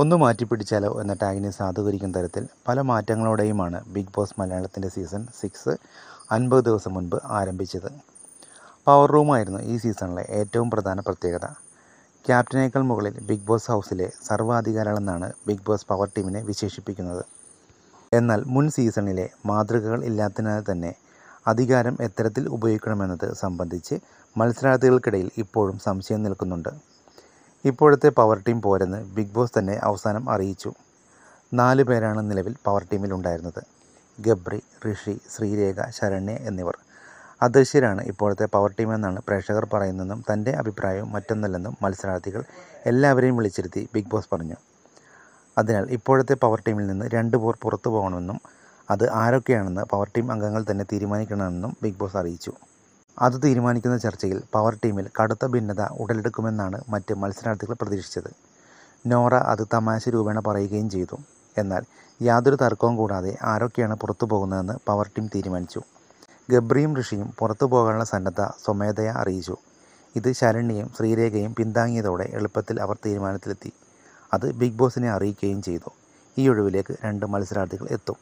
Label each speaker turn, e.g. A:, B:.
A: ഒന്ന് മാറ്റിപ്പിടിച്ചാലോ എന്ന ടാഗിനെ സാധൂകരിക്കുന്ന തരത്തിൽ പല മാറ്റങ്ങളോടെയുമാണ് ബിഗ് ബോസ് മലയാളത്തിൻ്റെ സീസൺ സിക്സ് അൻപത് ദിവസം മുൻപ് ആരംഭിച്ചത് പവർ റൂമായിരുന്നു ഈ സീസണിലെ ഏറ്റവും പ്രധാന പ്രത്യേകത ക്യാപ്റ്റനേക്കാൾ മുകളിൽ ബിഗ് ബോസ് ഹൗസിലെ സർവാധികാരമെന്നാണ് ബിഗ് ബോസ് പവർ ടീമിനെ വിശേഷിപ്പിക്കുന്നത് എന്നാൽ മുൻ സീസണിലെ മാതൃകകൾ ഇല്ലാത്തതിനാൽ തന്നെ അധികാരം എത്തരത്തിൽ ഉപയോഗിക്കണമെന്നത് സംബന്ധിച്ച് മത്സരാർത്ഥികൾക്കിടയിൽ ഇപ്പോഴും സംശയം നിൽക്കുന്നുണ്ട് ഇപ്പോഴത്തെ പവർ ടീം പോരെന്ന് ബിഗ് ബോസ് തന്നെ അവസാനം അറിയിച്ചു നാല് പേരാണ് നിലവിൽ പവർ ടീമിൽ ഉണ്ടായിരുന്നത് ഗബ്രി ഋഷി ശ്രീരേഖ ശരണ്യ എന്നിവർ അദൃശ്യരാണ് ഇപ്പോഴത്തെ പവർ ടീമെന്നാണ് പ്രേക്ഷകർ പറയുന്നതെന്നും തൻ്റെ അഭിപ്രായവും മറ്റൊന്നല്ലെന്നും മത്സരാർത്ഥികൾ എല്ലാവരെയും വിളിച്ചിരുത്തി ബിഗ് ബോസ് പറഞ്ഞു അതിനാൽ ഇപ്പോഴത്തെ പവർ ടീമിൽ നിന്ന് രണ്ട് പേർ പുറത്തു പോകണമെന്നും അത് ആരൊക്കെയാണെന്ന് പവർ ടീം അംഗങ്ങൾ തന്നെ തീരുമാനിക്കണമെന്നും ബിഗ് ബോസ് അറിയിച്ചു അത് തീരുമാനിക്കുന്ന ചർച്ചയിൽ പവർ ടീമിൽ കടുത്ത ഭിന്നത ഉടലെടുക്കുമെന്നാണ് മറ്റ് മത്സരാർത്ഥികൾ പ്രതീക്ഷിച്ചത് നോറ അത് തമാശ രൂപേണ പറയുകയും ചെയ്തു എന്നാൽ യാതൊരു തർക്കവും കൂടാതെ ആരൊക്കെയാണ് പുറത്തു പോകുന്നതെന്ന് പവർ ടീം തീരുമാനിച്ചു ഗബ്രിയും ഋഷിയും പുറത്തു പോകാനുള്ള സന്നദ്ധ സ്വമേധയ അറിയിച്ചു ഇത് ശരണ്യയും ശ്രീരേഖയും പിന്താങ്ങിയതോടെ എളുപ്പത്തിൽ അവർ തീരുമാനത്തിലെത്തി അത് ബിഗ് ബോസിനെ അറിയിക്കുകയും ചെയ്തു ഈ ഒഴിവിലേക്ക് രണ്ട് മത്സരാർത്ഥികൾ എത്തും